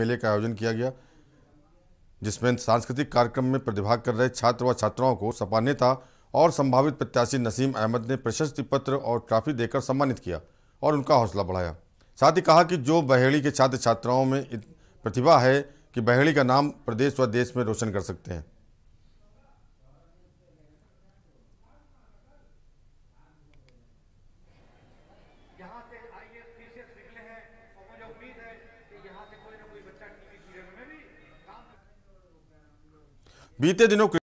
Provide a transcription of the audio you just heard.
मेले का आयोजन किया गया जिसमें सांस्कृतिक कार्यक्रम में प्रतिभाग कर रहे छात्र व छात्राओं को सपा नेता और संभावित प्रत्याशी नसीम अहमद ने प्रशस्ति पत्र और ट्रॉफी देकर सम्मानित किया और उनका हौसला बढ़ाया साथ ही कहा कि जो बहेड़ी के छात्र छात्राओं में प्रतिभा है कि बहेड़ी का नाम प्रदेश व देश में रोशन कर सकते हैं बीते दिनों